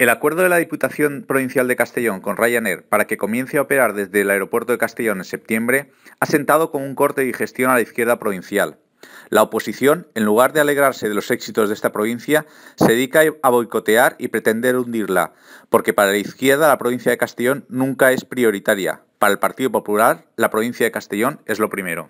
El acuerdo de la Diputación Provincial de Castellón con Ryanair para que comience a operar desde el aeropuerto de Castellón en septiembre ha sentado con un corte de gestión a la izquierda provincial. La oposición, en lugar de alegrarse de los éxitos de esta provincia, se dedica a boicotear y pretender hundirla, porque para la izquierda la provincia de Castellón nunca es prioritaria. Para el Partido Popular, la provincia de Castellón es lo primero.